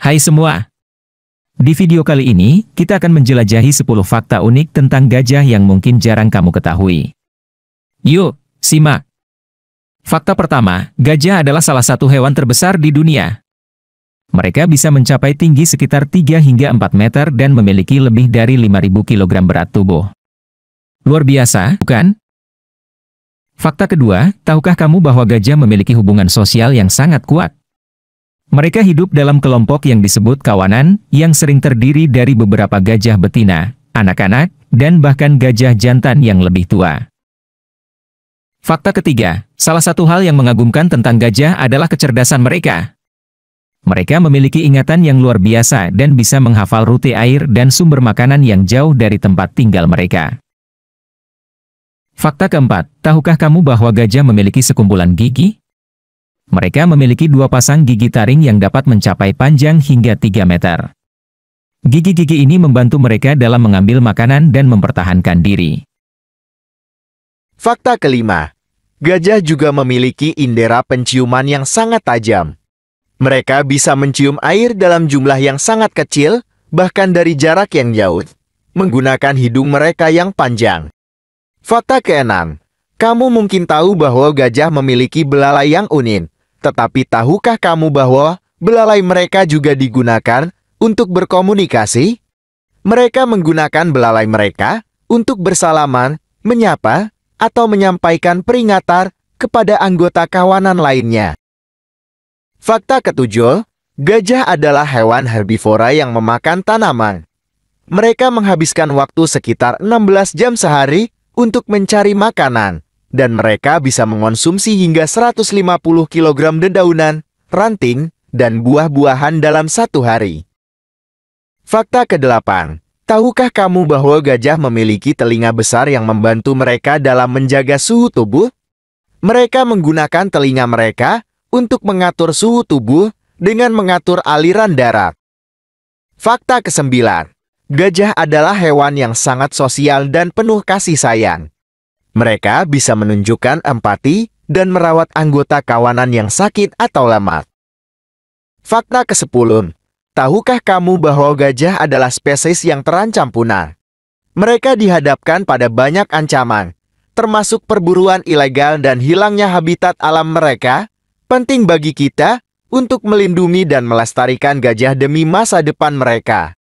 Hai semua! Di video kali ini, kita akan menjelajahi 10 fakta unik tentang gajah yang mungkin jarang kamu ketahui. Yuk, simak! Fakta pertama, gajah adalah salah satu hewan terbesar di dunia. Mereka bisa mencapai tinggi sekitar 3 hingga 4 meter dan memiliki lebih dari 5.000 kg berat tubuh. Luar biasa, bukan? Fakta kedua, tahukah kamu bahwa gajah memiliki hubungan sosial yang sangat kuat? Mereka hidup dalam kelompok yang disebut kawanan, yang sering terdiri dari beberapa gajah betina, anak-anak, dan bahkan gajah jantan yang lebih tua. Fakta ketiga, salah satu hal yang mengagumkan tentang gajah adalah kecerdasan mereka. Mereka memiliki ingatan yang luar biasa dan bisa menghafal rute air dan sumber makanan yang jauh dari tempat tinggal mereka. Fakta keempat, tahukah kamu bahwa gajah memiliki sekumpulan gigi? Mereka memiliki dua pasang gigi taring yang dapat mencapai panjang hingga 3 meter. Gigi-gigi ini membantu mereka dalam mengambil makanan dan mempertahankan diri. Fakta kelima, gajah juga memiliki indera penciuman yang sangat tajam. Mereka bisa mencium air dalam jumlah yang sangat kecil, bahkan dari jarak yang jauh, menggunakan hidung mereka yang panjang. Fakta keenam, kamu mungkin tahu bahwa gajah memiliki belalai yang unik, tetapi tahukah kamu bahwa belalai mereka juga digunakan untuk berkomunikasi? Mereka menggunakan belalai mereka untuk bersalaman, menyapa, atau menyampaikan peringatan kepada anggota kawanan lainnya. Fakta ketujuh, gajah adalah hewan herbivora yang memakan tanaman. Mereka menghabiskan waktu sekitar 16 jam sehari untuk mencari makanan dan mereka bisa mengonsumsi hingga 150 kg dedaunan, ranting, dan buah-buahan dalam satu hari. Fakta ke-8. Tahukah kamu bahwa gajah memiliki telinga besar yang membantu mereka dalam menjaga suhu tubuh? Mereka menggunakan telinga mereka untuk mengatur suhu tubuh dengan mengatur aliran darah. Fakta ke-9. Gajah adalah hewan yang sangat sosial dan penuh kasih sayang. Mereka bisa menunjukkan empati dan merawat anggota kawanan yang sakit atau lemah. Fakta ke-10. Tahukah kamu bahwa gajah adalah spesies yang terancam punah? Mereka dihadapkan pada banyak ancaman, termasuk perburuan ilegal dan hilangnya habitat alam mereka. Penting bagi kita untuk melindungi dan melestarikan gajah demi masa depan mereka.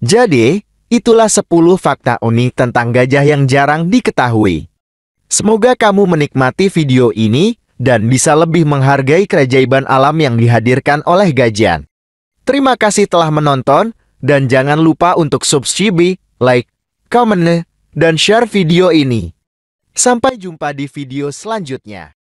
Jadi, Itulah 10 fakta unik tentang gajah yang jarang diketahui. Semoga kamu menikmati video ini dan bisa lebih menghargai keajaiban alam yang dihadirkan oleh gajian. Terima kasih telah menonton dan jangan lupa untuk subscribe, like, comment, dan share video ini. Sampai jumpa di video selanjutnya.